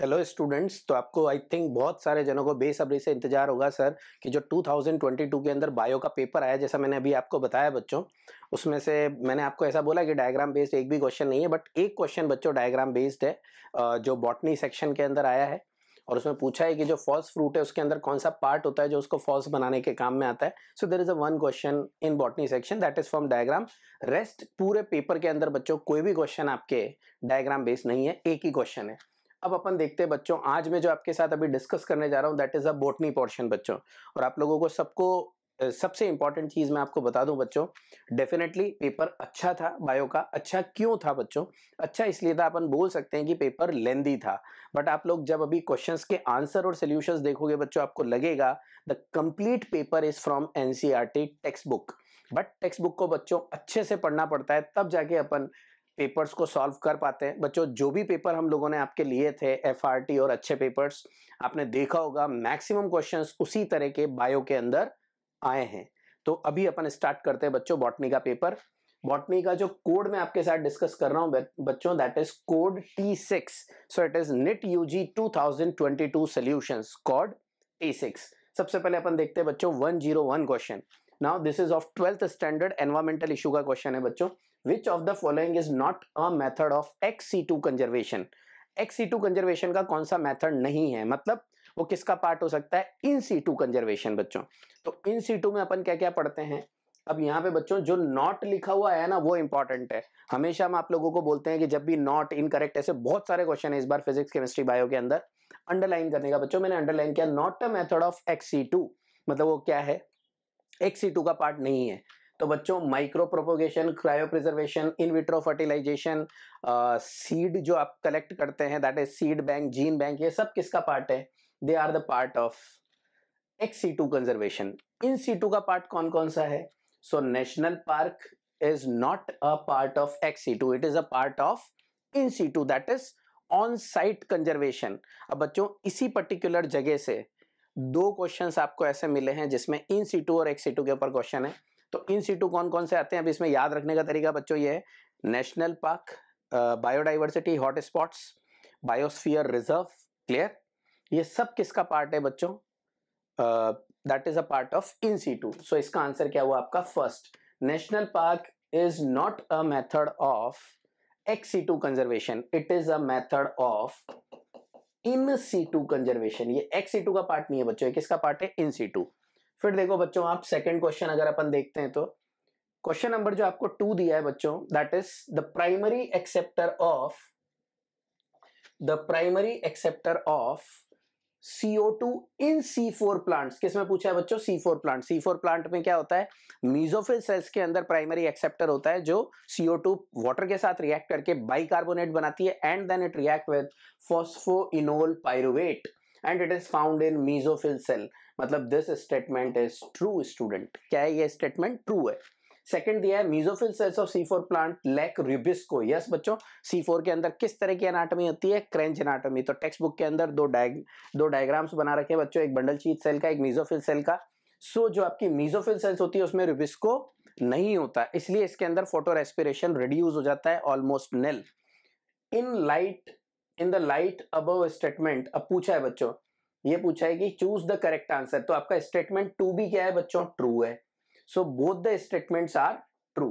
Hello students तो आपको I think बहुत सारे जनों को बेसब्री से इंतजार होगा सर कि जो 2022 के अंदर बायो का पेपर आया जैसा मैंने अभी आपको बताया बच्चों उसमें से मैंने आपको ऐसा बोला कि डायग्राम बेस्ड एक भी क्वेश्चन नहीं है बट एक क्वेश्चन बच्चों डायग्राम बेस्ड है जो बॉटनी सेक्शन के अंदर आया है और उसमें पूछा है कि जो फॉल्स फ्रूट है उसके अंदर कौन सा पार्ट होता है जो उसको फॉल्स बनाने के काम में आता है so there is a one question in botany section that is from diagram rest पूरे पेपर के अंदर बच्चों कोई भी क्वेश्चन आपके डायग्राम बेस्ड नहीं है एक ही क्वेश्चन है अब अपन देखते हैं बच्चों आज मैं जो आपके साथ अभी डिस्कस करने जा रहा हूँ that is a botany portion बच्चों और आप लोगों को सबको सबसे इंपॉर्टेंट चीज़ मैं आपको बता दूं बच्चों डेफिनेटली पेपर अच्छा था बायो का अच्छा क्यों था बच्चों अच्छा इसलिए था अपन बोल सकते हैं कि पेपर लेंदी था बट आप लोग जब अभी क्वेश्चंस के आंसर और सोल्यूशंस देखोगे बच्चों आपको लगेगा the complete paper is from NCERT text book but text book को बच्चों अच्छे से पढ़ना पड़ता है तब जाके अपन पेपर्स को सॉल्व कर पाते हैं बच्चों जो भी पेपर हम लोगों ने आपके लिए थे एफ और अच्छे पेपर्स आपने देखा होगा मैक्सिमम क्वेश्चंस उसी तरह के बायो के अंदर आए हैं तो अभी अपन स्टार्ट करते हैं बच्चों बॉटनी का पेपर बॉटनी का जो कोड मैं आपके साथ डिस्कस कर रहा हूं बच्चों that is code T six so it is NEET UG two solution code T six सबसे पहले अपन देखते हैं बच्चों one question now this is of twelfth standard environmental issue का क्वेश्चन है बच्चों which of the following is not a method of ex situ conservation ex situ conservation का कौन सा मेथड नहीं है मतलब वो किसका पार्ट हो सकता है इन सी टू कंजर्वेशन बच्चों तो इन सी टू में अपन क्या क्या पढ़ते हैं अब यहाँ पे बच्चों जो नॉट लिखा हुआ है ना वो इंपॉर्टेंट है हमेशा हम आप लोगों को बोलते हैं कि जब भी नॉट इनकरेक्ट ऐसे बहुत सारे क्वेश्चन है इस बार फिजिक्स केमिस्ट्री बायो के अंदर अंडरलाइन करने का बच्चों मैंने अंडरलाइन किया not a method of ex situ मतलब वो क्या है एक्स सी टू का पार्ट नहीं है तो बच्चों micro propagation cryo preservation in vitro fertilisation seed जो आप कलेक्ट करते हैं that is seed bank gene bank ये सब किसका पार्ट है they are the part of ex situ conservation in situ का पार्ट कौन कौन सा है so national park is not a part to it is a part of in situ that is on site conservation अब बच्चों इसी particular जगह से दो क्वेश्चंस आपको ऐसे मिले हैं जिसमें इन सीटू और एक्स सीटू के ऊपर क्वेश्चन है तो इन सीटू कौन कौन से आते हैं अब इसमें याद रखने का तरीका बच्चों ये है national park biodiversity hotspots biosphere reserve clear ये सब किसका पार्ट है बच्चों that is a part of in situ so इसका आंसर क्या हुआ आपका first national park is not a method of ex situ conservation it is a of in in situ conservation ये एक्स situ का part नहीं है बच्चों किसका पार्ट है इन सीटू फिर देखो बच्चों आप सेकंड क्वेश्चन अगर अपन देखते हैं तो क्वेश्चन नंबर जो आपको टू दिया है बच्चों that is the primary acceptor of the primary acceptor of CO2 in C four plant किसमें पूछा है बच्चों C4 प्लांट सी फोर प्लांट में क्या होता है मीजोफिल सेल्स के अंदर प्राइमरी एक्सेप्टर होता है जो CO2 वाटर के साथ रिएक्ट करके बाई कार्बोनेट बनाती है and then it react with phosphoenolpyruvate and it is found in mesophyll cell मतलब this statement is true student क्या है ये स्टेटमेंट ट्रू है सेकंड दिया है mesophyll cells of C four plant lack RuBisCO yes बच्चों C four के अंदर किस तरह की एनाटॉमी होती है क्रेंच एनाटॉमी तो टेक्स्ट बुक के अंदर दो डाय दो डायग्राम्स बना रखे हैं बच्चों एक बंडल चीज सेल का एक मीजोफिल सेल का सो so, जो आपकी मीजोफिल सेल्स होती है उसमें रिबिस्को नहीं होता इसलिए इसके अंदर फोटो रेस्पिरेशन रिड्यूज हो जाता है almost nil in light in the light above statement अब पूछा है बच्चों ये पूछा है कि चूज द करेक्ट आंसर तो आपका स्टेटमेंट टू भी क्या है बच्चों ट्रू है so both the statements are true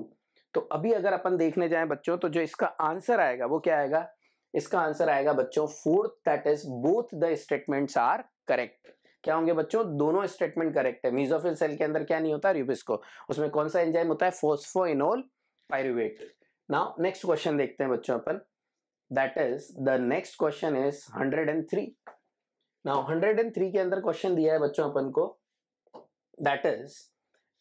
तो अभी अगर अपन देखने जाएं बच्चों तो जो इसका आंसर आएगा वो क्या आएगा इसका आंसर आएगा बच्चों fourth that is both the statements are correct क्या होंगे बच्चों दोनों स्टेटमेंट करेक्ट है मीजोफिल सेल के अंदर क्या नहीं होता रिबिस्को उसमें कौन सा एंजाइम होता है phosphoenolpyruvate now next question देखते हैं बच्चों अपन that is the next question is 103 now 103 के अंदर क्वेश्चन दिया है बच्चों अपन को that is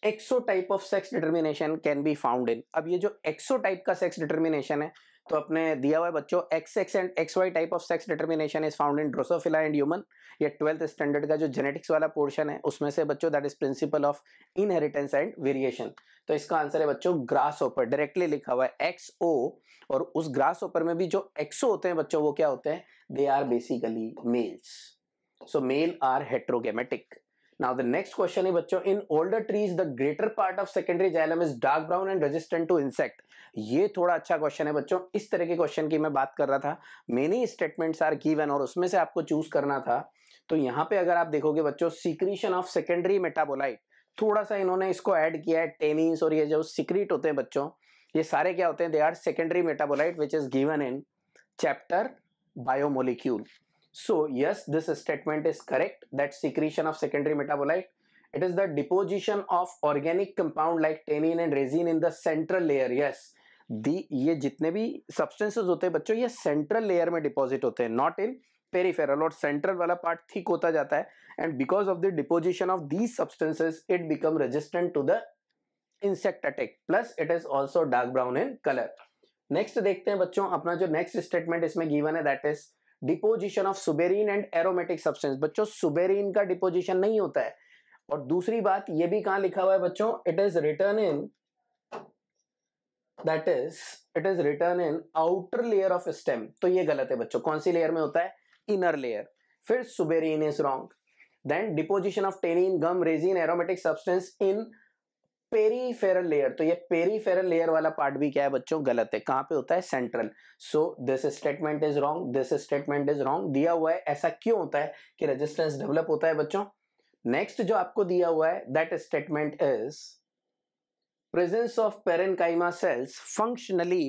XO type of sex determination can be found in अब ये जो एक्सो टाइप का सेक्स डिटर्मिनेशन है तो अपने दिया हुआ है बच्चों X X and X Y type of sex determination is found in Drosophila and human ये ट्वेल्थ स्टैंडर्ड का जो जेनेटिक्स वाला पोर्शन है उसमें से बच्चों that is principle of inheritance and variation तो इसका आंसर है बच्चों ग्रास ओपर डायरेक्टली लिखा हुआ है एक्स ओ और उस ग्रास ओपर में भी जो एक्सो होते हैं बच्चों वो क्या होते हैं they are basically males so male are heterogametic now the next question है बच्चों in older trees the greater part of secondary xylem is dark brown and resistant to insect ये थोड़ा अच्छा क्वेश्चन है बच्चों इस तरह के क्वेश्चन की मैं बात कर रहा था मेनी स्टेटमेंट्स आर गिवन और उसमें से आपको चूज करना था तो यहाँ पे अगर आप देखोगे बच्चों सीक्रीशन ऑफ सेकेंडरी मेटाबोलाइट थोड़ा सा इन्होंने इसको ऐड किया है टेनिस और ये जो सीक्रेट होते हैं बच्चों ये सारे क्या होते हैं they are secondary metabolite which is given in chapter biomolecule So yes, this statement is correct that secretion of secondary metabolite. It is the deposition of organic compound like tannin and resin in the central layer. Yes, the ये जितने भी substances होते हैं बच्चों ये central layer में deposit होते हैं नॉट इन पेरीफेरल और सेंट्रल वाला पार्ट थिक होता जाता है and because of the deposition of these substances it become resistant to the insect attack plus it is also dark brown in colour next देखते हैं बच्चों अपना जो नेक्स्ट स्टेटमेंट इसमें गिवन है that is deposition of suberin and aromatic substance बच्चों suberin का deposition नहीं होता है और दूसरी बात ये भी कहां लिखा हुआ है बच्चों it is written in that is it is written in outer layer of stem तो ये गलत है बच्चों कौन सी लेयर में होता है इनर लेयर फिर suberin is wrong then deposition of tannin gum resin aromatic substance in peripheral layer तो ये पेरीफेरल लेयर वाला पार्ट भी क्या है बच्चों गलत है कहां पे होता है central so this statement is wrong this statement is wrong दिया हुआ है ऐसा क्यों होता है कि रेजिस्टेंस डेवलप होता है बच्चों नेक्स्ट जो आपको दिया हुआ है that statement is presence of parenchyma cells functionally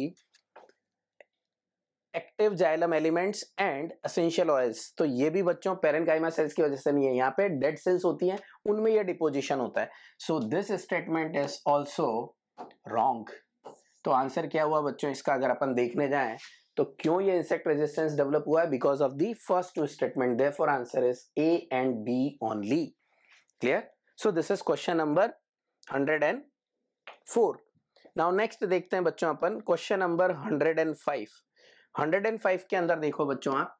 active xylem elements and essential oils तो ये भी बच्चों पेरेनकाइमा सेल्स की वजह से नहीं है यहाँ पे डेड सेल्स होती हैं उनमें ये डिपोजिशन होता है so this statement is also wrong तो आंसर क्या हुआ बच्चों इसका अगर अपन देखने जाए तो क्यों ये इंसेक्ट रेजिस्टेंस डेवलप हुआ है because of the first two statement therefore answer is A and B only clear so this is question number hundred and four now next देखते हैं बच्चों अपन question number hundred and five 105 के अंदर देखो बच्चों आप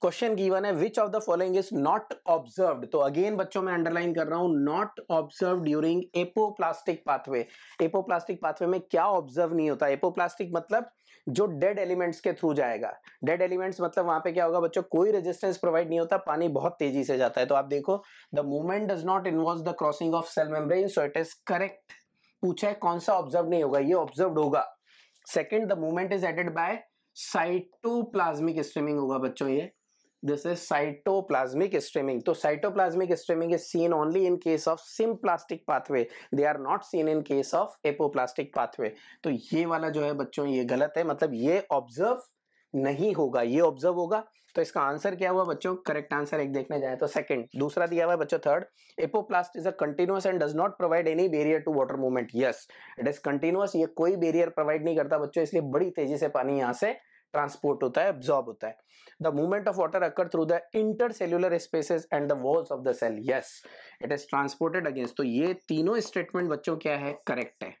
क्वेश्चन गिवन है which of the following is not observe तो अगेन बच्चों मैं अंडरलाइन कर रहा हूं not observe during apoplastic pathway apoplastic pathway में क्या ऑब्जर्व नहीं होता एपोप्लास्टिक मतलब जो डेड एलिमेंट्स के थ्रू जाएगा डेड एलिमेंट्स मतलब वहां पे क्या होगा बच्चों कोई रेजिस्टेंस प्रोवाइड नहीं होता पानी बहुत तेजी से जाता है तो आप देखो the movement does not involve the crossing of cell membrane so it is correct पूछा है कौन सा ऑब्जर्व नहीं होगा ये ऑब्जर्व होगा second the movement is aided by cytoplasmic streaming होगा बच्चों ये दिस इज साइटोप्लाज्मिक स्ट्रीमिंग तो cytoplasmic streaming is seen only in case of symplastic pathway they are not seen in case of apoplastic pathway तो ये वाला जो है बच्चों ये गलत है मतलब ये ऑब्जर्व नहीं होगा ये ऑब्जर्व होगा तो इसका आंसर क्या हुआ बच्चों करेक्ट आंसर एक देखने जाए तो सेकंड दूसरा दिया हुआ है बच्चों third apoplast is a continuous and does not provide any barrier to water movement yes it is continuous ये कोई बेरियर प्रोवाइड नहीं करता बच्चों इसलिए बड़ी तेजी से पानी यहाँ से ट्रांसपोर्ट होता है एब्जॉर्ब होता है the movement of water occur through the inter intercellular spaces and the walls of the cell yes it is transported against तो ये तीनों स्टेटमेंट बच्चों क्या है करेक्ट है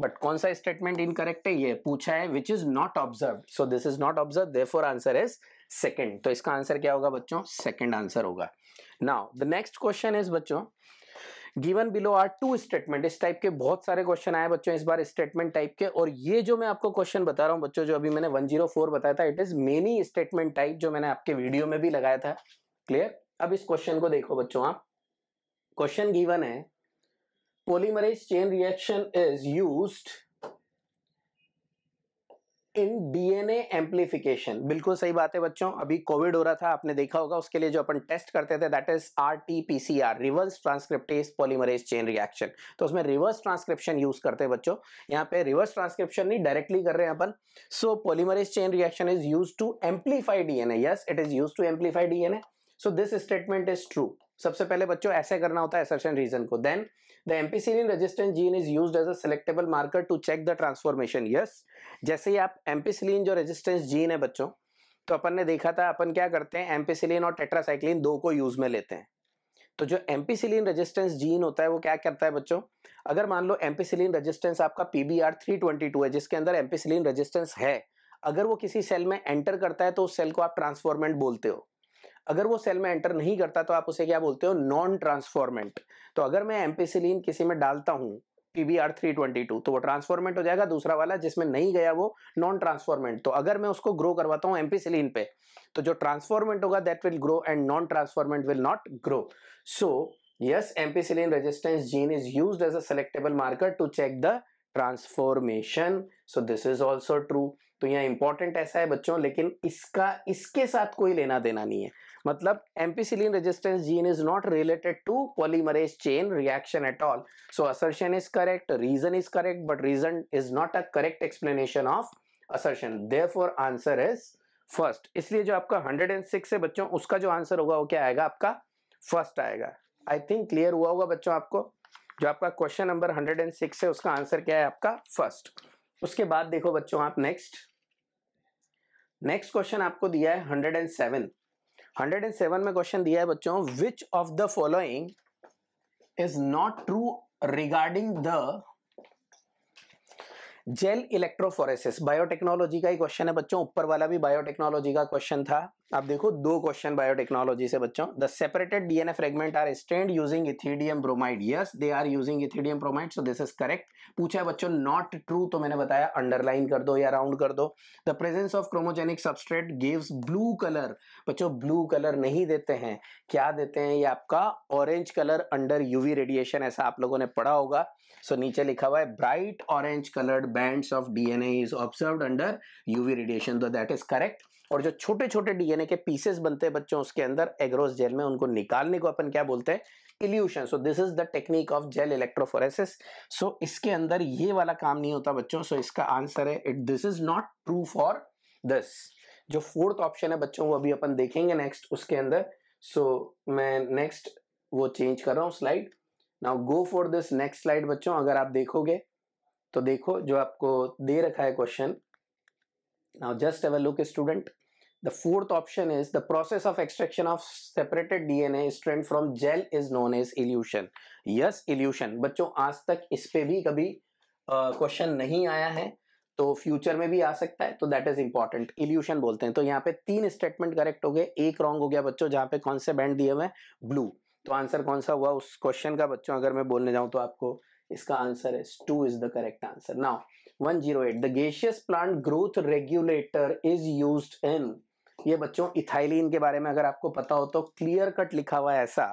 बट कौन सा स्टेटमेंट इनकरेक्ट है ये पूछा है which is not observe so this is not observe there answer is second तो इसका आंसर क्या होगा बच्चों सेकेंड आंसर होगा now the next question is बच्चों given below are two statement इस टाइप के बहुत सारे क्वेश्चन आए बच्चों इस बार स्टेटमेंट टाइप के और ये जो मैं आपको क्वेश्चन बता रहा हूँ बच्चों जो अभी मैंने वन जीरो फोर बताया था it is many statement type जो मैंने आपके वीडियो में भी लगाया था क्लियर अब इस क्वेश्चन को देखो बच्चों आप क्वेश्चन गिवन है polymerase chain reaction is used in DNA amplification बिल्कुल सही बात है बच्चों अभी कोविड हो रहा था आपने देखा होगा उसके लिए जो अपन टेस्ट करते थे that is R T P C R reverse transcriptase polymerase chain reaction तो उसमें रिवर्स ट्रांसक्रिप्शन यूज करते हैं बच्चों यहाँ पे रिवर्स ट्रांसक्रिप्शन नहीं डायरेक्टली कर रहे हैं अपन so polymerase chain reaction is use to amplify DNA yes it is use to amplify DNA so this statement is true सबसे पहले बच्चों ऐसे करना होता है एसर्शन रीजन को then The ampicillin resistant gene is used as a selectable marker to check the transformation. Yes, जैसे ही आप एम्पिसिलिन जो रेजिस्टेंस जीन है बच्चों तो अपन ने देखा था अपन क्या करते हैं एम्पिसिलिन और टेट्रासाइक्लिन दो को यूज में लेते हैं तो जो एम्पिसिलिन रेजिस्टेंस जीन होता है वो क्या करता है बच्चों अगर मान लो एम्पिसिलिन रेजिस्टेंस आपका P B R three twenty two है जिसके अंदर एम्पिसिलिन रेजिस्टेंस है अगर वो किसी सेल में एंटर करता है तो उस सेल को आप ट्रांसफॉर्मेंट बोलते हो अगर वो सेल में एंटर नहीं करता तो आप उसे क्या बोलते हो नॉन ट्रांसफॉर्मेंट तो अगर मैं एम्पीसिलीन किसी में डालता हूँ PBR322 तो वो ट्रांसफॉर्मेंट हो जाएगा दूसरा वाला जिसमें नहीं गया वो नॉन ट्रांसफॉर्मेंट तो अगर मैं उसको ग्रो करवाता हूं एम्पीसिलिन पे तो जो ट्रांसफॉर्मेंट होगा that will grow and non transformant will not grow so yes ampicillin resistance gene is used as a selectable marker to check the transformation so this is also true तो यहाँ important ऐसा है बच्चों लेकिन इसका इसके साथ कोई लेना देना नहीं है मतलब ampicillin resistance gene is not related to polymerase chain reaction at all so assertion is correct reason is correct but reason is not a correct explanation of assertion therefore answer is first इसलिए जो आपका 106 है बच्चों उसका जो answer होगा वो क्या आएगा आपका फर्स्ट आएगा आई थिंक क्लियर हुआ होगा बच्चों आपको जो आपका question number hundred and six है उसका आंसर क्या है आपका फर्स्ट उसके बाद देखो बच्चों आप नेक्स्ट नेक्स्ट क्वेश्चन आपको दिया है hundred and seven hundred and seven में क्वेश्चन दिया है बच्चों which of the following is not true regarding the gel electrophoresis biotechnology का ही क्वेश्चन है बच्चों ऊपर वाला भी बायोटेक्नोलॉजी का क्वेश्चन था आप देखो दो क्वेश्चन बायोटेक्नोलॉजी से बच्चों the separated DNA fragment are stained using ethidium bromide yes they are using ethidium bromide so this is correct पूछा है बच्चों नॉट ट्रू तो मैंने बताया अंडरलाइन कर दो या राउंड कर दो the presence of chromogenic substrate gives blue colour बच्चों ब्लू कलर नहीं देते हैं क्या देते हैं ये आपका orange colour under UV radiation ऐसा आप लोगों ने पढ़ा होगा सो so, नीचे लिखा हुआ है bright orange coloured bands of DNA is observed under UV radiation तो दैट इज करेक्ट और जो छोटे छोटे डीएनए के पीसेस बनते हैं बच्चों उसके अंदर एग्रोस जेल में उनको निकालने को अपन क्या बोलते हैं elution so this is the technique of gel electrophoresis so इसके अंदर ये वाला काम नहीं होता बच्चों सो so इसका आंसर है it this is not true for this जो फोर्थ ऑप्शन है बच्चों वो अभी अपन देखेंगे नेक्स्ट उसके अंदर सो so, मैं नेक्स्ट वो चेंज कर रहा हूँ slide now go for this next slide बच्चों अगर आप देखोगे तो देखो जो आपको दे रखा है question now just have look student The fourth option is the process of extraction of separated DNA strand from gel is known as elution. Yes, elution. बच्चों आज तक इस पे भी कभी क्वेश्चन uh, नहीं आया है तो फ्यूचर में भी आ सकता है तो दैट इज इंपॉर्टेंट इल्यूशन बोलते हैं तो यहाँ पे तीन स्टेटमेंट करेक्ट हो गए एक रॉन्ग हो गया बच्चों जहां पे कौन से बैंड दिए हुए हैं ब्लू तो आंसर कौन सा हुआ उस क्वेश्चन का बच्चों अगर मैं बोलने जाऊँ तो आपको इसका आंसर है two is the correct answer now one the plant growth regulator is use in ये बच्चों इथाइलिन के बारे में अगर आपको पता हो तो क्लियर कट लिखा हुआ है ऐसा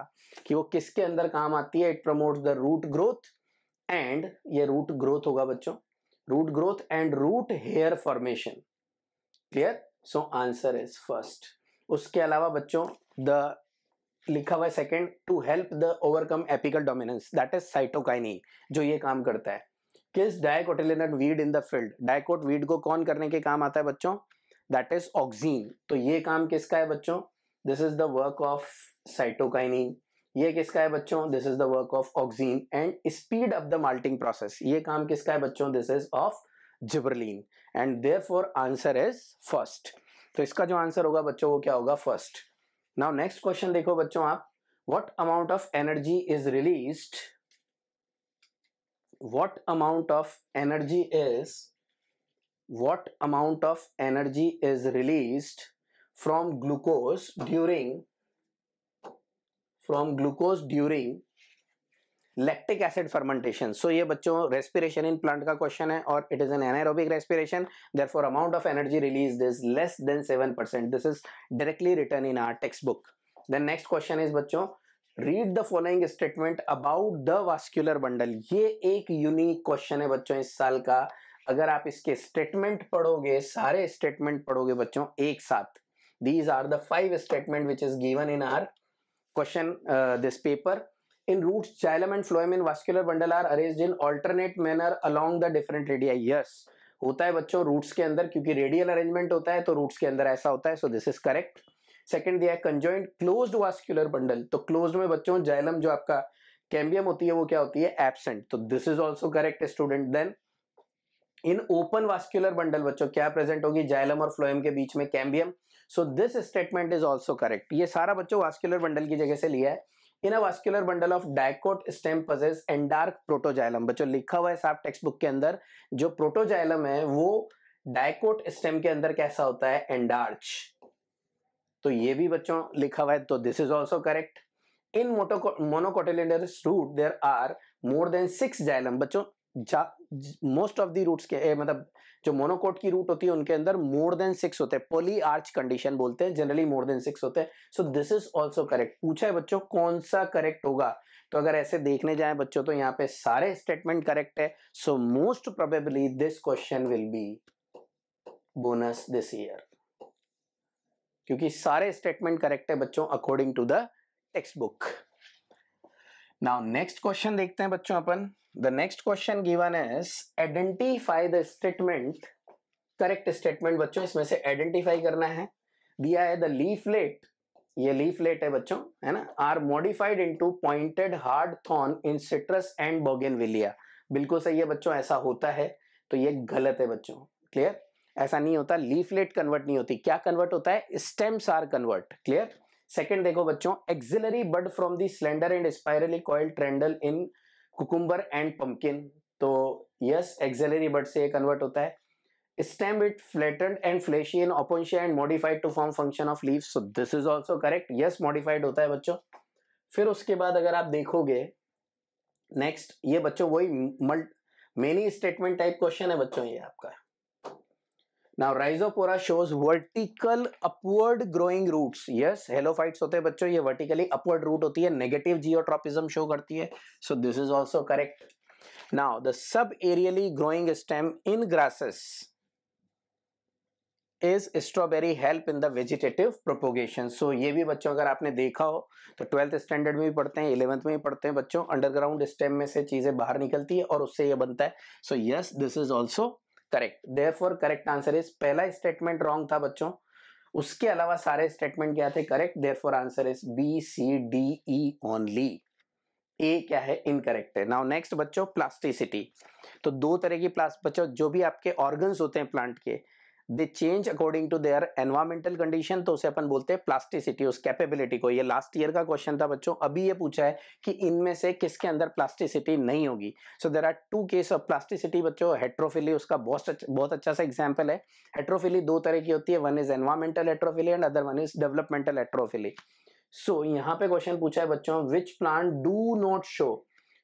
कि वो किसके अंदर काम आती है it promotes the root growth and ये रूट ग्रोथ होगा बच्चों root growth and root hair formation clear so answer is first उसके अलावा बच्चों द लिखा हुआ है second to help the overcome apical dominance that is cytokinin जो ये काम करता है kills dicotyledonous weed in the field dicot weed को कौन करने के काम आता है बच्चों दैट इज ऑक्सीन तो ये काम किसका है बच्चों this is the work of cytokinin ये किसका है बच्चों this is the work of auxin and speed of the malting process ये काम किसका है बच्चों this is of gibberellin and therefore answer is first तो इसका जो आंसर होगा बच्चों वो क्या होगा फर्स्ट नाउ नेक्स्ट क्वेश्चन देखो बच्चों आप what amount of energy is release what amount of energy is what amount of energy is released from glucose during from glucose during lactic acid fermentation so ये बच्चों respiration in plant का question है और it is an anaerobic respiration therefore amount of energy release is less than seven percent this is directly return in our text book then next question is बच्चों read the following statement about the vascular bundle ये एक unique question है बच्चों इस साल का अगर आप इसके स्टेटमेंट पढ़ोगे सारे स्टेटमेंट पढ़ोगे बच्चों एक साथ these are the five statement which is given in our question this paper in root roots and phloem in vascular bundle are arrange in alternate manner along the different radii yes होता है बच्चों roots के अंदर क्योंकि radial arrangement होता है तो roots के अंदर ऐसा होता है so this is correct second दिया है कंजॉइंट क्लोज्ड वास्कुलर बंडल तो क्लोज्ड में बच्चों जाइलम जो आपका कैम्बियम होती है वो क्या होती है एबसेंट तो this is also correct student then in open vascular bundle बच्चों क्या प्रेजेंट होगी जाइलम और फ्लोएम के बीच में cambium so this statement is also correct ये सारा बच्चों वास्क्यूलर बंडल की जगह से लिया है in a vascular bundle of dicot stem possess and dark protoxylem बच्चों लिखा हुआ है साफ टेक्स्ट बुक के अंदर जो प्रोटोजाइलम है वो डायकोट स्टेम के अंदर कैसा होता है एंडार्च तो ये भी बच्चों लिखा हुआ है तो this is also correct in monocotyledonous root there are more than six xylem बच्चों मोस्ट ऑफ दी रूट्स के ए, मतलब जो मोनोकोट की रूट होती है उनके अंदर मोर देन सिक्स होते हैं पोली आर्च कंडीशन बोलते हैं जनरली मोर देन सिक्स होते हैं so this is also correct पूछा है बच्चों कौन सा करेक्ट होगा तो अगर ऐसे देखने जाए बच्चों तो यहाँ पे सारे स्टेटमेंट करेक्ट है so most probably this question will be bonus this year क्योंकि सारे स्टेटमेंट करेक्ट है बच्चों according to the text book now next question देखते हैं बच्चों अपन the next question given is identify the statement correct statement बच्चों इसमें से आइडेंटिफाई करना है दिया है द लीफलेट ये लीफलेट है बच्चों है ना are modified into pointed hard thorn in citrus and bougainvillea बिल्कुल सही है बच्चों ऐसा होता है तो ये गलत है बच्चों क्लियर ऐसा नहीं होता लीफलेट कन्वर्ट नहीं होती क्या कन्वर्ट होता है stems are convert clear second देखो बच्चों axillary bud from the slender and spirally coil tendril in cucumber and pumpkin तो यस एक्सिलरी बर्ड से कन्वर्ट होता है stem it flattened and fleshy in opuntia and modified to form function of leaf so this is also correct yes modified होता है बच्चों फिर उसके बाद अगर आप देखोगे नेक्स्ट ये बच्चों वही multi many statement type question है बच्चों ये आपका now rhizophora shows vertical upward growing roots yes halo halophytes होते हैं बच्चों ये वर्टिकली अपवर्ड रूट होती है नेगेटिव जियोट्रॉपिज्म शो करती है so this is also correct now the subaerially growing stem in grasses is strawberry help in the vegetative propagation so ये भी बच्चों अगर आपने देखा हो तो ट्वेल्थ स्टैंडर्ड में भी पढ़ते हैं इलेवंथ में भी पढ़ते हैं बच्चों अंडरग्राउंड स्टेम में से चीज़ें बाहर निकलती है और उससे यह बनता है so yes this is also correct therefore correct answer is पहला स्टेटमेंट रॉन्ग था बच्चों उसके अलावा सारे स्टेटमेंट क्या थे correct therefore answer is B C D E only A क्या है इनकरेक्ट है नाउ नेक्स्ट बच्चों प्लास्टिसिटी तो दो तरह की प्लास्ट बच्चों जो भी आपके ऑर्गन्स होते हैं प्लांट के they change according to their environmental condition तो उसे अपन बोलते हैं प्लास्टिसिटी उस कैपेबिलिटी को ये लास्ट ईयर का क्वेश्चन था बच्चों अभी ये पूछा है कि इनमें से किसके अंदर प्लास्टिसिटी नहीं होगी so there are two case of plasticity बच्चों हेट्रोफिली उसका बहुत अच्छा, बहुत अच्छा सा एग्जाम्पल है हेट्रोफिली दो तरह की होती है one is environmental heterophylly and other one is developmental heterophylly so यहाँ पे क्वेश्चन पूछा है बच्चों which plant do not show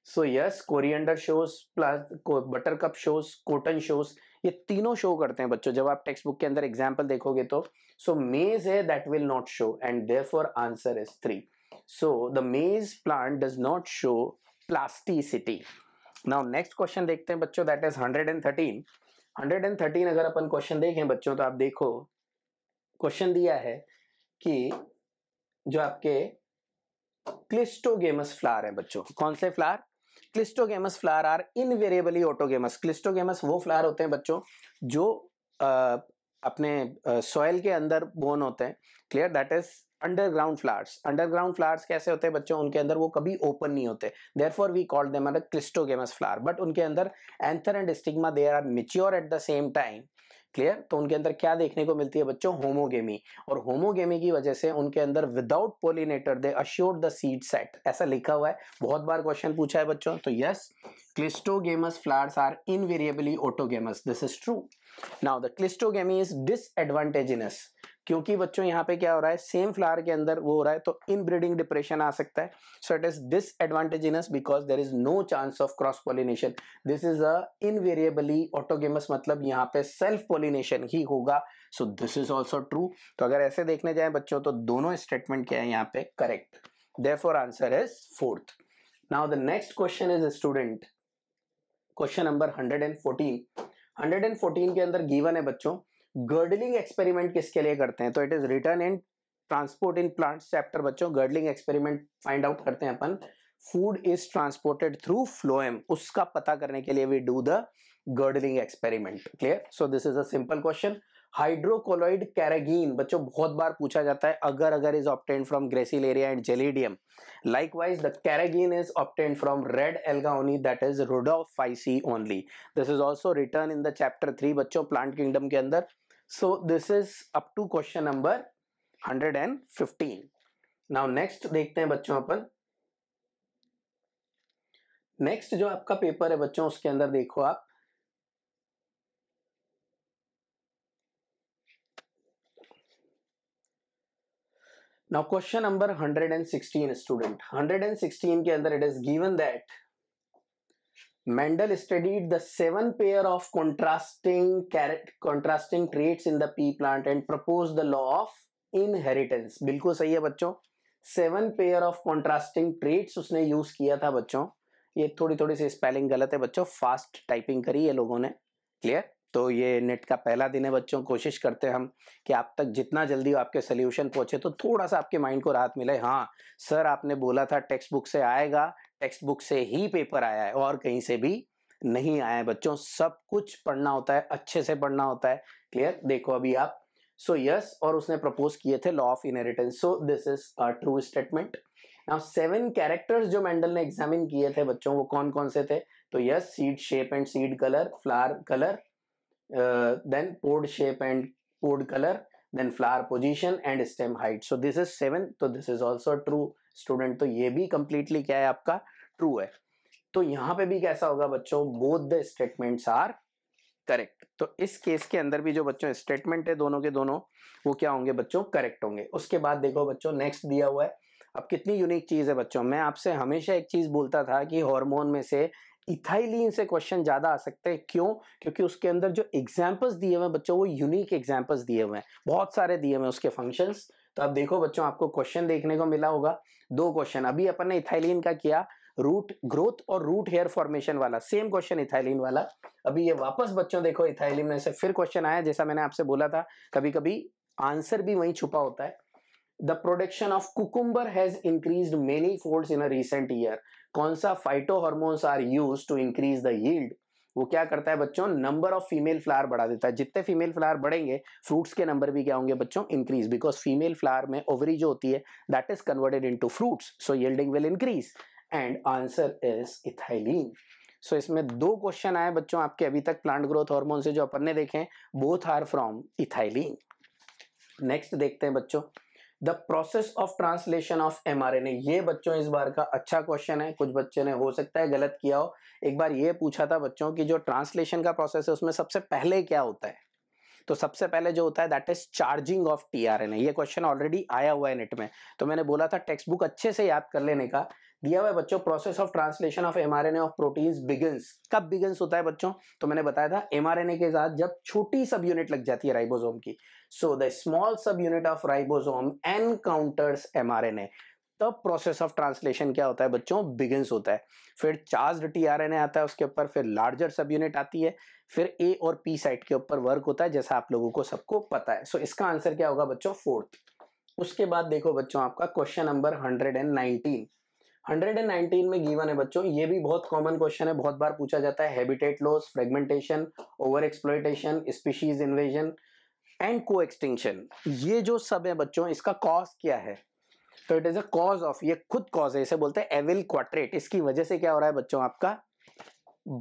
so yes coriander shows plus buttercup shows cotton shows ये तीनों शो करते हैं बच्चों जब आप टेक्स्ट बुक के अंदर एग्जाम्पल देखोगे तो सो मेज है that will not show and therefore answer is three so the maize plant does not show plasticity now next question देखते हैं बच्चों that is hundred and thirteen hundred and thirteen अगर अपन question देखें बच्चों तो आप देखो क्वेश्चन दिया है कि जो आपके क्लिस्टोगेमस फ्लावर है बच्चों कौन से flower cleistogamous flower are invariably autogamous cleistogamous वो फ्लावर होते हैं बच्चों जो आ, अपने सॉयल के अंदर बोन होते हैं clear that is underground flowers underground flowers कैसे होते हैं बच्चों उनके अंदर वो कभी ओपन नहीं होते therefore we called them cleistogamous flower but उनके अंदर anther and stigma they are mature at the same time clear तो उनके अंदर क्या देखने को मिलती है बच्चों होमोगेमी और होमोगेमी की वजह से उनके अंदर without pollinator they assure the seed set ऐसा लिखा हुआ है बहुत बार क्वेश्चन पूछा है बच्चों तो yes cleistogamous flowers are invariably autogamous this is true now the cleistogamy is disadvantageous क्योंकि बच्चों यहाँ पे क्या हो रहा है सेम फ्लावर के अंदर वो हो रहा है तो इन ब्रीडिंग डिप्रेशन आ सकता है so it is disadvantageous because there is no chance of cross pollination this is a invariably autogamous मतलब यहाँ पे सेल्फ पोलिनेशन ही होगा so this is also true तो अगर ऐसे देखने जाए बच्चों तो दोनों स्टेटमेंट क्या है यहाँ पे correct therefore answer is fourth now the student question number hundred and fourteen hundred and fourteen के अंदर गीवन है बच्चों गर्डलिंग एक्सपेरिमेंट किसके लिए करते हैं तो it is written in transport in plant chapter बच्चों गर्डलिंग एक्सपेरिमेंट फाइंड आउट करते हैं अपन food is transported through phloem उसका पता करने के लिए we do the girdling experiment clear so this is a simple question hydrocolloid carrageen बच्चों बहुत बार पूछा जाता है अगर agar is obtained from Gracilaria and Gelidium whereas the carrageen is obtained from red algae only that is Rhodophyceae only this is also written in the chapter three बच्चों plant kingdom के अंदर So this is up to question number 115. Now next dekhte hain bachcho apan next जो आपका paper है बच्चों उसके अंदर देखो आप नाउ क्वेश्चन नंबर 116 स्टूडेंट 116 के अंदर it is given that Mendel studied the seven pair of contrasting contrasting traits in the pea plant and proposed the law of inheritance. बिल्कुल सही है बच्चों seven pair of contrasting traits उसने use किया था बच्चों ये थोड़ी थोड़ी सी स्पेलिंग गलत है बच्चों फास्ट टाइपिंग करी है लोगों ने क्लियर तो ये नेट का पहला दिन है बच्चों कोशिश करते हैं हम कि आप तक जितना जल्दी आपके सोल्यूशन पहुंचे तो थोड़ा सा आपके माइंड को राहत मिले हाँ सर आपने बोला था टेक्स्ट बुक से आएगा टेक्स्ट बुक से ही पेपर आया है और कहीं से भी नहीं आया है बच्चों सब कुछ पढ़ना होता है अच्छे से पढ़ना होता है क्लियर देखो अभी आप सो so, यस yes, और उसने प्रपोज किए थे law of inheritance so this is a true statement now seven characters जो मेंडल ने एग्जामिन किए थे बच्चों वो कौन कौन से थे तो yes seed shape and seed colour flower colour then pod shape and pod colour then flower position and stem height so this is seven तो this is also true student तो ये भी कंप्लीटली क्या है आपका ट्रू है तो यहां पे भी कैसा होगा बच्चों both the statements are correct तो इस केस के अंदर भी जो बच्चों स्टेटमेंट है दोनों के दोनों वो क्या होंगे बच्चों करेक्ट होंगे उसके बाद देखो बच्चों नेक्स्ट दिया हुआ है अब कितनी यूनिक चीज है बच्चों मैं आपसे हमेशा एक चीज बोलता था कि हॉर्मोन में से इथाइलिन से क्वेश्चन ज्यादा आ सकते हैं क्यों क्योंकि उसके अंदर जो एग्जाम्पल्स दिए हुए हैं बच्चों वो यूनिक एग्जाम्पल्स दिए हुए हैं बहुत सारे दिए हुए हैं उसके फंक्शंस तो अब देखो बच्चों आपको क्वेश्चन देखने को मिला होगा दो क्वेश्चन अभी अपन ने इथाइलिन का किया रूट ग्रोथ और रूट हेयर फॉर्मेशन वाला सेम क्वेश्चन इथाइलिन वाला अभी ये वापस बच्चों देखो इथाइलिन में से फिर क्वेश्चन आया जैसा मैंने आपसे बोला था कभी कभी आंसर भी वहीं छुपा होता है the production of cucumber has increase many fold in recent year कौन सा phytohormones are use to increase the yield वो क्या करता है बच्चों नंबर ऑफ फीमेल फ्लावर बढ़ा देता है जितने फीमेल फ्लावर बढ़ेंगे फ्रूट्स के नंबर भी क्या होंगे बच्चों इंक्रीज बिकॉज फीमेल फ्लावर में ओवरी जो होती है that is converted into fruits so yielding will increase and answer is ethylene so इसमें दो क्वेश्चन आए बच्चों आपके अभी तक प्लांट ग्रोथ हार्मोन से जो अपन ने देखे both are from ethylene next देखते हैं बच्चों the process of translation of M R N A ये बच्चों इस बार का अच्छा क्वेश्चन है कुछ बच्चे ने हो सकता है गलत किया हो एक बार ये पूछा था बच्चों की जो ट्रांसलेशन का प्रोसेस है उसमें सबसे पहले क्या होता है तो सबसे पहले जो होता है that is charging of T R N A ये क्वेश्चन ऑलरेडी आया हुआ है नेट में तो मैंने बोला था टेक्स्ट बुक अच्छे से याद कर लेने का दिया हुआ है बच्चों process of translation of mRNA of proteins begins कब बिगिंस होता है बच्चों तो मैंने बताया था एमआरएनए के साथ जब छोटी सब यूनिट लग जाती है राइबोसोम की so the small subunit of ribosome encounters mRNA तब प्रोसेस ऑफ ट्रांसलेशन क्या होता है बच्चों बिगन्स होता है फिर चार्ज ए आता है उसके ऊपर फिर लार्जर सब यूनिट आती है फिर ए और पी साइड के ऊपर वर्क होता है जैसा आप लोगों को सबको पता है सो so, इसका आंसर क्या होगा बच्चों फोर्थ उसके बाद देखो बच्चों आपका question number hundred and nineteen 119 में गीवन है बच्चों ये भी बहुत कॉमन क्वेश्चन है बहुत बार पूछा जाता है habitat loss fragmentation overexploitation species invasion and coextinction ये जो सब है बच्चों इसका कॉज क्या है तो it is a cause of ये खुद कॉज है इसे बोलते हैं एविल क्वाट्रेट इसकी वजह से क्या हो रहा है बच्चों आपका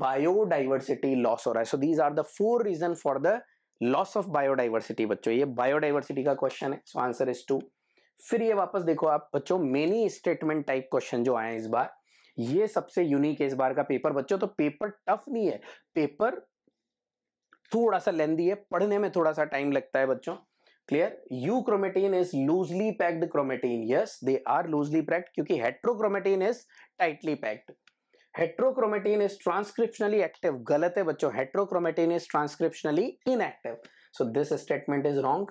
बायोडाइवर्सिटी लॉस हो रहा है so these are the four reason for the loss of biodiversity बच्चों ये बायोडाइवर्सिटी का क्वेश्चन है सो आंसर इज टू फिर ये वापस देखो आप बच्चों मेनी स्टेटमेंट टाइप क्वेश्चन जो आए इस बार ये सबसे यूनिक है इस बार का पेपर बच्चों तो पेपर टफ नहीं है पेपर थोड़ा सा लेंदी है पढ़ने में थोड़ा सा टाइम लगता है बच्चों clear euchromatin is loosely packed chromatin yes they are loosely packed क्योंकि heterochromatin is tightly packed heterochromatin is transcriptionally active गलत है बच्चों heterochromatin is transcriptionally inactive so this statement is wrong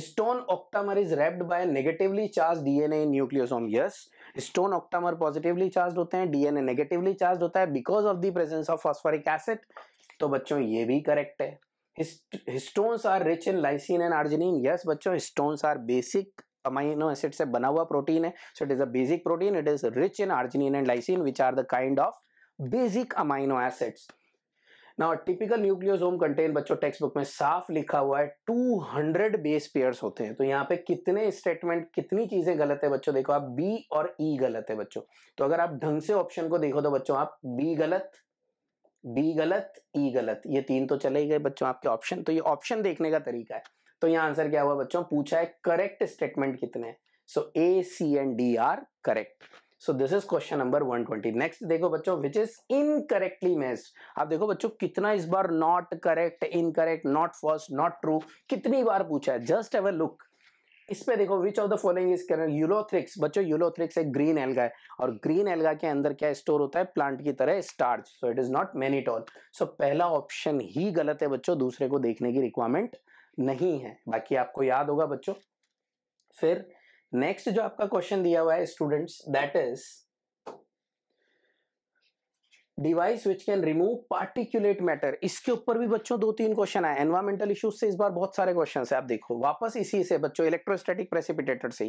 Stone octamer is wrapped by negatively charged DNA in nucleosome. Yes, stone octamer positively charged होते हैं DNA negatively charged होता है because of the presence of phosphoric acid. तो बच्चों ये भी correct है. Histones are rich in lysine and arginine. Yes, बच्चों histones are basic amino acid से बना हुआ protein है. So it is a basic protein. It is rich in arginine and lysine, which are the kind of basic amino acids. ना typical nucleosome contain बच्चों textbook में साफ लिखा हुआ है 200 बेस पेयर्स होते हैं तो यहाँ पे कितने स्टेटमेंट कितनी चीजें गलत है बच्चों देखो आप बी और ई e गलत है बच्चों तो अगर आप ढंग से ऑप्शन को देखो तो बच्चों आप बी गलत बी गलत ई e गलत ये तीन तो चले गए बच्चों आपके ऑप्शन तो ये ऑप्शन देखने का तरीका है तो यहाँ आंसर क्या हुआ बच्चों पूछा है करेक्ट स्टेटमेंट कितने so A C and D are correct so this is question number 120 next देखो बच्चों विच इज इनकरेक्टली मेस्ड आप देखो बच्चों कितना इस बार not correct incorrect not first not true कितनी बार पूछा है जस्ट हैव अ लुक इस पे देखो which of the following is correct Ulothrix बच्चों यूलोथ्रिक्स एक ग्रीन एल्गा है और ग्रीन एल्गा के अंदर क्या स्टोर होता है प्लांट की तरह starch so it is not mannitol so पहला ऑप्शन ही गलत है बच्चों दूसरे को देखने की रिक्वायरमेंट नहीं है बाकी आपको याद होगा बच्चों फिर नेक्स्ट जो आपका क्वेश्चन दिया हुआ है students that is device which can remove particulate matter इसके ऊपर भी बच्चों दो तीन क्वेश्चन आए एनवायरमेंटल इश्यूज से इस बार बहुत सारे क्वेश्चन है आप देखो वापस इसी से बच्चों इलेक्ट्रोस्टैटिक प्रेसिपिटेटर से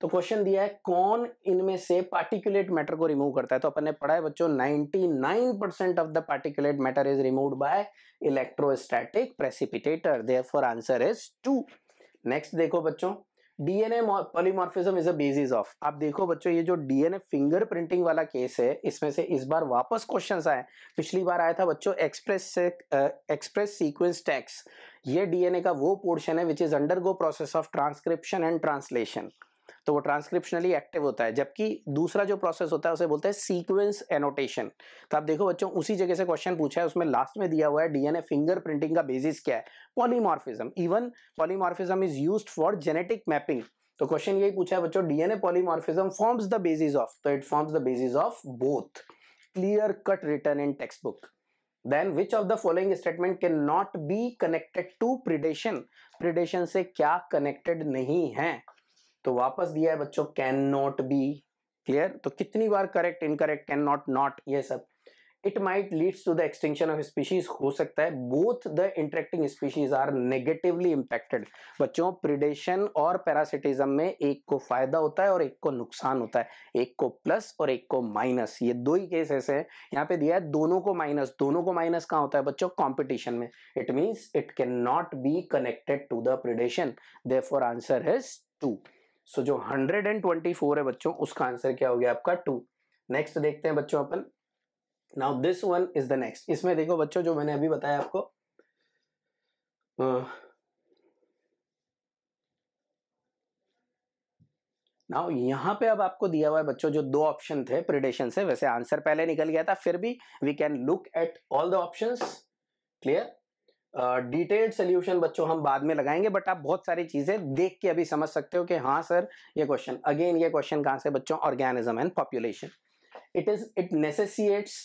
तो क्वेश्चन दिया है कौन इनमें से पार्टिकुलेट मैटर को रिमूव करता है तो अपन ने पढ़ा है बच्चों 99% of the particulate matter is removed by electrostatic precipitator therefore answer is two next देखो बच्चों DNA polymorphism is a basis of आप देखो बच्चों ये जो डीएनए फिंगर प्रिंटिंग वाला केस है इसमें से इस बार वापस क्वेश्चंस आए पिछली बार आया था बच्चों एक्सप्रेस से एक्सप्रेस सीक्वेंस टैक्स ये डीएनए का वो पोर्शन है which is undergo process of transcription and translation तो वो ट्रांसक्रिप्शनली एक्टिव होता है जबकि दूसरा जो प्रोसेस होता है उसे बोलते हैं सीक्वेंस एनोटेशन तो आप देखो बच्चों उसी जगह से क्वेश्चन पूछा है उसमें लास्ट में दिया हुआ है डीएनए फिंगर प्रिंटिंग का बेसिस क्या है polymorphism even polymorphism is use for genetic mapping तो क्वेश्चन यही पूछा है बच्चों DNA polymorphism forms the basis of तो it forms the basis of both clear cut written in text book then which of the following statement cannot be connected to predation predation से क्या connected नहीं है तो वापस दिया है बच्चों कैन नॉट बी क्लियर तो कितनी बार correct incorrect cannot not ये सब it might leads to the extinction of species हो सकता है both the interacting species are negatively impacted बच्चों प्रिडेशन और पैरासिटिज्म में एक को फायदा होता है और एक को नुकसान होता है एक को प्लस और एक को माइनस ये दो ही केस ऐसे हैं यहाँ पे दिया है दोनों को माइनस दोनों को माइनस कहाँ होता है बच्चों कॉम्पिटिशन में it means it cannot be connected to the predation there answer is two so and जो 124 है बच्चों उसका आंसर क्या हो गया आपका टू नेक्स्ट देखते हैं बच्चों अपन now this one is the next इसमें देखो बच्चों जो मैंने अभी बताया आपको नाउ यहाँ पे अब आपको दिया हुआ है बच्चों जो दो ऑप्शन थे प्रिडेशन से वैसे आंसर पहले निकल गया था फिर भी we can look at all the option clear detailed uh, solution बच्चों हम बाद में लगाएंगे बट आप बहुत सारी चीज़ें देख के अभी समझ सकते हो कि हाँ सर ये क्वेश्चन अगेन ये क्वेश्चन कहाँ से बच्चों organism and population it is it necessitates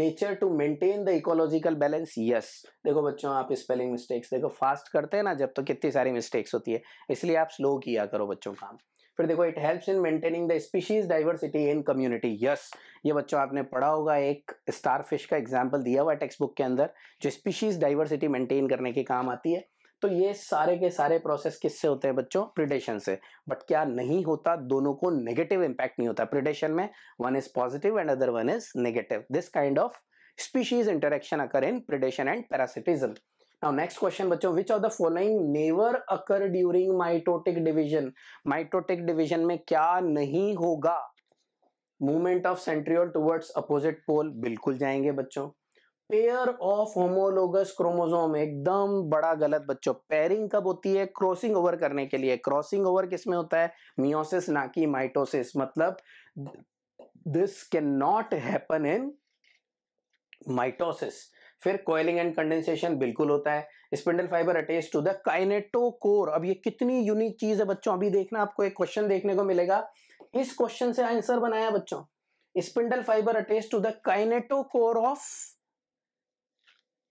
nature to maintain the ecological balance yes देखो बच्चों आप स्पेलिंग मिस्टेक्स देखो फास्ट करते हैं ना जब तो कितनी सारी मिस्टेक्स होती है इसलिए आप स्लो किया करो बच्चों काम फिर देखो it helps in maintaining the species diversity in community yes ये बच्चों आपने पढ़ा होगा एक स्टार फिश का एग्जाम्पल दिया हुआ टेक्स्ट बुक के अंदर जो स्पीशीज डाइवर्सिटी मेंटेन करने के काम आती है तो ये सारे के सारे प्रोसेस किससे होते हैं बच्चों प्रिडेशन से बट क्या नहीं होता दोनों को नेगेटिव इंपैक्ट नहीं होता प्रिडेशन में one is positive and other one is negative this kind of species interaction occur in predation and parasitism next question बच्चों which of the following never occur during mitotic division mitotic division में क्या नहीं होगा movement of centriole towards opposite pole बिल्कुल जाएंगे बच्चों pair of homologous chromosome एकदम बड़ा गलत बच्चों पेयरिंग कब होती है क्रॉसिंग ओवर करने के लिए क्रॉसिंग ओवर किसमें होता है मियोसिस ना कि माइटोसिस मतलब this cannot happen in mitosis फिर कोयलिंग एंड कंडेंसेशन बिल्कुल होता है spindle fibre attach to the kinetochore अब ये कितनी यूनिक चीज है बच्चों अभी देखना आपको एक क्वेश्चन देखने को मिलेगा इस क्वेश्चन से आंसर बनाया बच्चों spindle fibre attach to the kinetochore of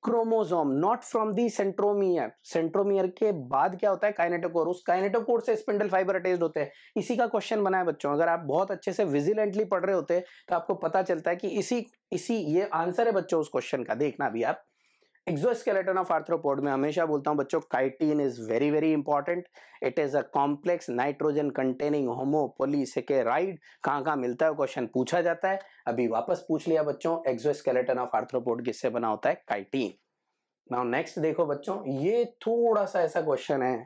chromosome not from the centromere centromere के बाद क्या होता है काइनेटोकोर उस काइनेटोकोर से स्पिंडल फाइबर अटैच होते हैं इसी का क्वेश्चन बना है बच्चों अगर आप बहुत अच्छे से विजिलेंटली पढ़ रहे होते तो आपको पता चलता है कि इसी इसी ये आंसर है बच्चों उस क्वेश्चन का देखना भी आप एक्सोस्केलेटन ऑफ आर्थ्रोपोड में हमेशा बोलता हूँ बच्चों chitin is very very important it is a complex nitrogen containing homopolysaccharide कहाँ कहाँ मिलता है क्वेश्चन पूछा जाता है अभी वापस पूछ लिया बच्चों एक्सोस्केलेटन ऑफ आर्थ्रोपोड किससे बना होता है काइटीन नाउ नेक्स्ट देखो बच्चों ये थोड़ा सा ऐसा क्वेश्चन है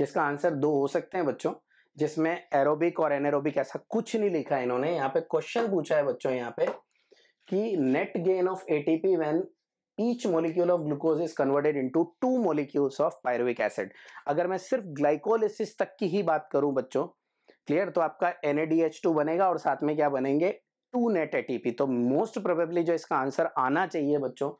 जिसका आंसर दो हो सकते हैं बच्चों जिसमें एरोबिक और एनेरोबिक ऐसा कुछ नहीं लिखा है इन्होंने यहाँ पे क्वेश्चन पूछा है बच्चों यहाँ पे कि net gain of ATP when each molecule of glucose is converted into two molecules of pyruvic acid अगर मैं सिर्फ glycolysis तक की ही बात करूं बच्चों क्लियर तो आपका NADH2 बनेगा और साथ में क्या बनेंगे टू नेट ATP. तो मोस्ट प्रोबेबली जो इसका आंसर आना चाहिए बच्चों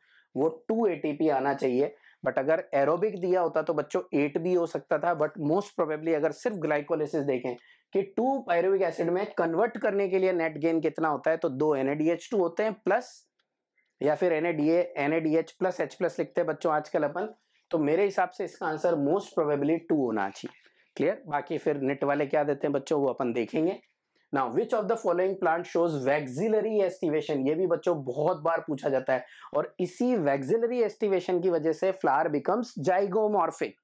वो टू ATP आना चाहिए बट अगर एरोबिक दिया होता तो बच्चों एट भी हो सकता था बट मोस्ट प्रोबेबली अगर सिर्फ ग्लाइकोलिसिस देखें कि टू पायरुविक एसिड में कन्वर्ट करने के लिए नेट गेन कितना होता है तो दो एनएडीएच टू होते हैं प्लस या फिर N A D N A D H plus H plus लिखते हैं बच्चों आजकल अपन तो मेरे हिसाब से इसका आंसर मोस्ट प्रोबेबली टू होना चाहिए क्लियर बाकी फिर नेट वाले क्या देते हैं बच्चों वो अपन देखेंगे ना which of the following plant shows vexillary aestivation ये भी बच्चों बहुत बार पूछा जाता है और इसी वैक्सिलरी एस्टिवेशन की वजह से flower becomes zygomorphic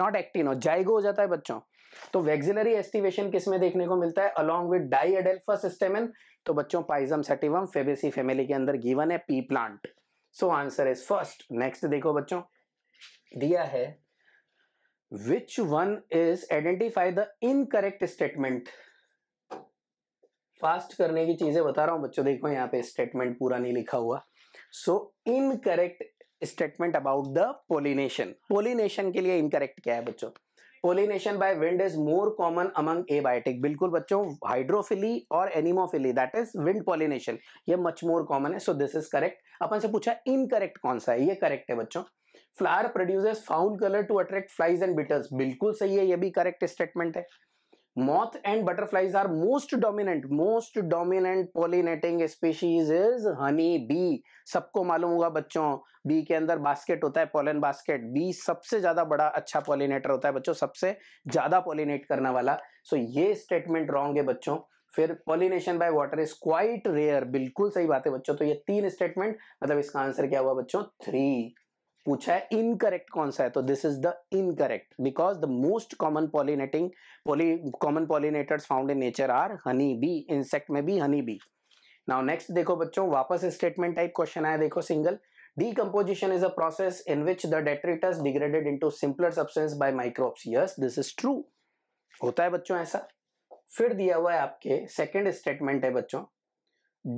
not actino zygo हो जाता है बच्चों तो वैक्सिलरी एस्टिवेशन किस में देखने को मिलता है along with diadelphous stamen तो बच्चों पाइजम सेटिवम फेबेसी फैमिली के अंदर गिवन है P plant so answer is first next देखो बच्चों दिया है which one is identify the incorrect statement fast करने की चीजें बता रहा हूं बच्चों देखो यहाँ पे स्टेटमेंट पूरा नहीं लिखा हुआ so incorrect statement about the pollination pollination के लिए इनकरेक्ट क्या है बच्चों pollination by wind is more common among abiotic बिल्कुल बच्चों हाइड्रोफिली और anemophily that is wind pollination ये मच मोर कॉमन है सो दिस इज करेक्ट अपन से पूछा इनकरेक्ट कौन सा है ये करेक्ट है बच्चों flower produces found colour to attract flies and beetles बिल्कुल सही है ये भी करेक्ट स्टेटमेंट है moth and butterflies are most dominant most dominant pollinating species is honey bee सबको मालूम होगा बच्चों बी के अंदर बास्केट होता है पोलन बास्केट बी सबसे ज्यादा बड़ा अच्छा पोलिनेटर होता है बच्चों सबसे ज्यादा पोलिनेट करने वाला सो so, ये स्टेटमेंट रॉन्ग है बच्चों फिर pollination by water is quite rare बिल्कुल सही बात है बच्चों तो ये तीन स्टेटमेंट मतलब इसका आंसर क्या हुआ बच्चों थ्री पूछा है इनकरेक्ट कौन सा है तो this is the incorrect because the most common pollinating poly common pollinators found in nature are honey bee insect में भी हनी बी नाउ नेक्स्ट देखो बच्चों वापस स्टेटमेंट टाइप क्वेश्चन आया देखो single decomposition is a process in which the detritus degraded into simpler substance by microbes yes this is true होता है बच्चों ऐसा फिर दिया हुआ है आपके सेकेंड स्टेटमेंट है बच्चों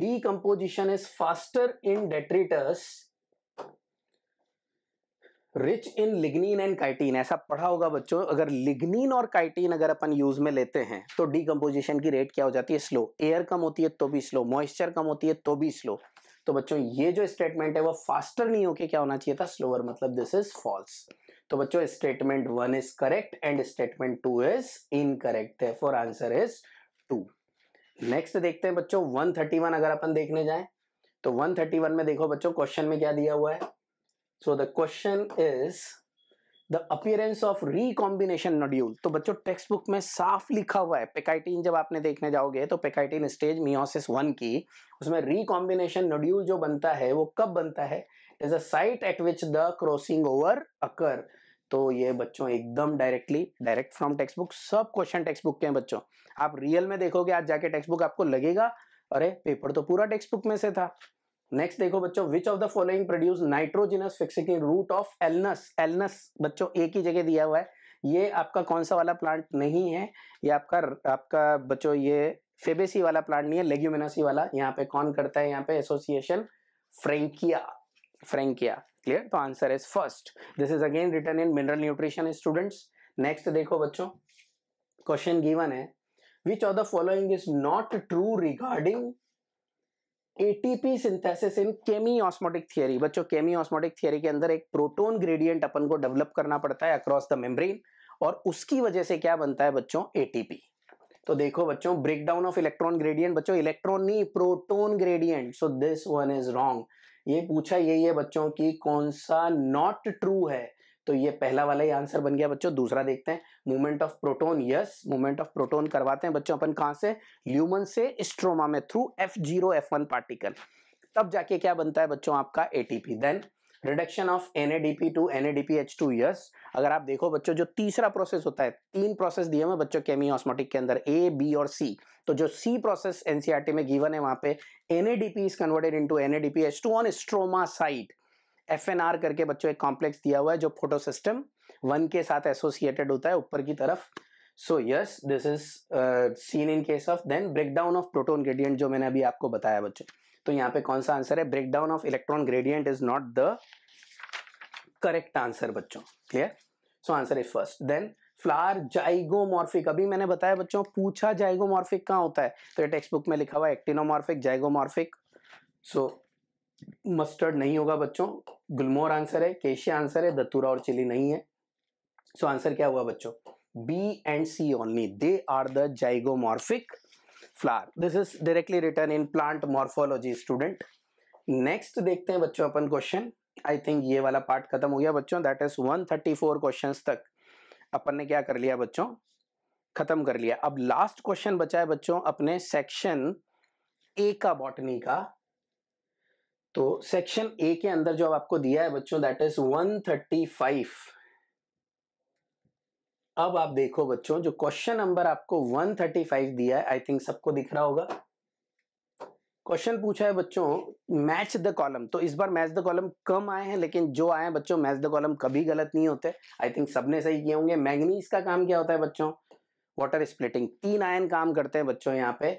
decomposition is faster in detritus rich in lignin and chitin ऐसा पढ़ा होगा बच्चों अगर लिग्निन और काइटीन अगर अपन यूज में लेते हैं तो डिकम्पोजिशन की रेट क्या हो जाती है स्लो एयर कम होती है तो भी स्लो मॉइस्चर कम होती है तो भी स्लो तो बच्चों ये जो स्टेटमेंट है वो फास्टर नहीं होके क्या होना चाहिए था स्लोअर मतलब दिस इज फॉल्स तो बच्चों statement one is correct and statement two is incorrect for answer is two next देखते हैं बच्चों 131 अगर अपन देखने जाए तो 131 में देखो बच्चों क्वेश्चन में क्या दिया हुआ है so the question is the appearance of recombination nodule तो बच्चों टेक्स्ट बुक में साफ लिखा हुआ है पेकाइटीन जब आपने देखने जाओगे तो पेकाइटीन स्टेज मियोसिस वन की उसमें रिकॉम्बिनेशन नोड्यूल जो बनता है वो कब बनता है is a site at which the crossing over occur तो ये बच्चों एकदम directly direct from text book सब क्वेश्चन टेक्स्ट बुक के हैं बच्चों आप रियल में देखोगे आज जाके टेक्स्ट बुक आपको लगेगा अरे पेपर तो पूरा टेक्स्ट बुक में से था नेक्स्ट देखो बच्चों which of the following produce nitrogenous fixing root of Alnus Alnus बच्चों एक ही जगह दिया हुआ है ये आपका कौन सा वाला प्लांट नहीं है ये आपका आपका बच्चों ये फेबेसी वाला प्लांट नहीं है लेग्यूमिनासी वाला यहाँ पे कौन करता है यहाँ पे एसोसिएशन फ्रेंकिया फ्रेंकिया क्लियर तो answer is first this is again written in mineral nutrition students next देखो बच्चों क्वेश्चन गिवन है which of the following is not true regarding ATP synthesis in chemiosmotic theory बच्चों केमी chemiosmotic theory के अंदर एक proton gradient अपन को develop करना पड़ता है अक्रॉस द मेम्ब्रेन और उसकी वजह से क्या बनता है बच्चों एटीपी तो देखो बच्चों ब्रेकडाउन ऑफ इलेक्ट्रॉन ग्रेडियंट बच्चों इलेक्ट्रॉन नहीं proton gradient so this one is wrong ये पूछा यही है बच्चों की कौन सा नॉट ट्रू है तो ये पहला वाला ही आंसर बन गया बच्चों दूसरा देखते हैं movement of proton yes movement of proton करवाते हैं बच्चों अपन कहाँ से ल्यूमन से स्ट्रोमा में through F zero F one particle तब जाके क्या बनता है बच्चों आपका ATP then reduction of N two N yes अगर आप देखो बच्चों जो तीसरा प्रोसेस होता है तीन प्रोसेस दिए हुए बच्चों केमी ऑस्मोटिक के अंदर ए बी और सी तो जो सी प्रोसेस एनसीआरटी में गिवन है वहां पे N is converted into N on stroma side F N R करके बच्चों एक कॉम्प्लेक्स दिया हुआ है जो फोटो सिस्टम वन के साथ एसोसिएटेड होता है ऊपर की तरफ so yes this is seen in case of then breakdown of proton gradient जो मैंने अभी आपको बताया बच्चों तो यहाँ पे कौन सा आंसर है breakdown of electron gradient is not the correct answer बच्चों clear so answer is first then flower zygomorphic अभी मैंने बताया बच्चों पूछा जाइगोमॉर्फिक कहाँ होता है तो ये टेक्स्ट बुक में लिखा हुआ एक्टिनोमॉर्फिक जाइगोमॉर्फिक सो मस्टर्ड नहीं होगा बच्चों गुलमोर आंसर है केशिया आंसर है दतूरा और चिली नहीं है सो so, आंसर क्या हुआ बच्चों B and C only they are the zygomorphic flower this is directly return in plant morphology student next देखते हैं बच्चों अपन क्वेश्चन आई थिंक ये वाला पार्ट खत्म हो गया बच्चों दैट इज 134 क्वेश्चंस तक अपन ने क्या कर लिया बच्चों खत्म कर लिया अब लास्ट क्वेश्चन बचा है बच्चों अपने सेक्शन ए का बॉटनी का तो सेक्शन ए के अंदर जो आपको दिया है बच्चों दैट इज 135 अब आप देखो बच्चों जो क्वेश्चन नंबर आपको 135 दिया है आई थिंक सबको दिख रहा होगा क्वेश्चन पूछा है बच्चों मैच द कॉलम तो इस बार मैच द कॉलम कम आए हैं लेकिन जो आए हैं बच्चों मैच द कॉलम कभी गलत नहीं होते आई थिंक सबने सही किए होंगे मैग्नीज का काम क्या होता है बच्चों वाटर स्प्लिटिंग तीन आयन काम करते हैं बच्चों यहाँ पे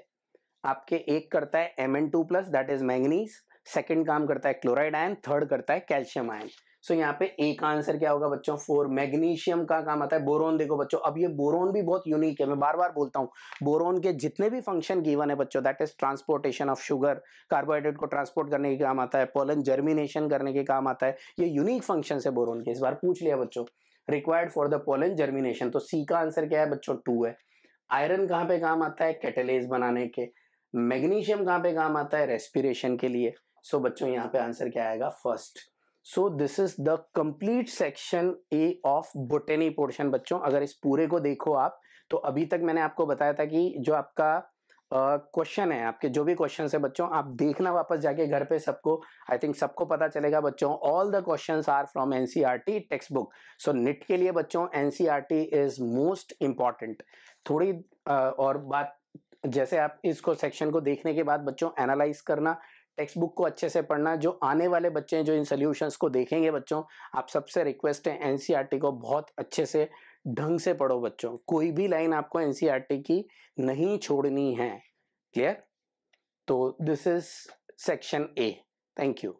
आपके एक करता है M N two plus that is manganese second काम करता है क्लोराइड आयन थर्ड करता है कैल्शियम आयन सो यहाँ पे ए का आंसर क्या होगा बच्चों फोर मैग्नीशियम का काम आता है बोरोन देखो बच्चों अब ये बोरोन भी बहुत यूनिक है मैं बार बार बोलता हूँ बोरोन के जितने भी फंक्शन गिवन है बच्चों that is transportation of sugar carbohydrate को ट्रांसपोर्ट करने के काम आता है पोलन जर्मिनेशन करने के काम आता है ये यूनिक फंक्शन है बोरोन के इस बार पूछ लिया बच्चों required for the pollen germination तो सी का आंसर क्या है बच्चों टू है आयरन कहाँ पे काम आता है कैटेलेज बनाने के मैग्नीशियम कहाँ पे काम आता है रेस्पिरेशन के लिए सो so, बच्चों यहाँ पे आंसर क्या आएगा first so this is the complete section A of botany portion बच्चों अगर इस पूरे को देखो आप तो अभी तक मैंने आपको बताया था कि जो आपका क्वेश्चन uh, है आपके जो भी क्वेश्चन है बच्चों आप देखना वापस जाके घर पे सबको आई थिंक सबको पता चलेगा बच्चों all the question are from NCERT text book so NEET के लिए बच्चों एनसीईआरटी इज मोस्ट इम्पॉर्टेंट थोड़ी uh, और बात जैसे आप इसको सेक्शन को देखने के बाद बच्चों एनालाइज करना टेक्स्ट बुक को अच्छे से पढ़ना जो आने वाले बच्चे हैं जो इन सोल्यूशंस को देखेंगे बच्चों आप सबसे रिक्वेस्ट है एनसीईआरटी को बहुत अच्छे से ढंग से पढ़ो बच्चों कोई भी लाइन आपको एनसीईआरटी की नहीं छोड़नी है क्लियर तो this is section A thank you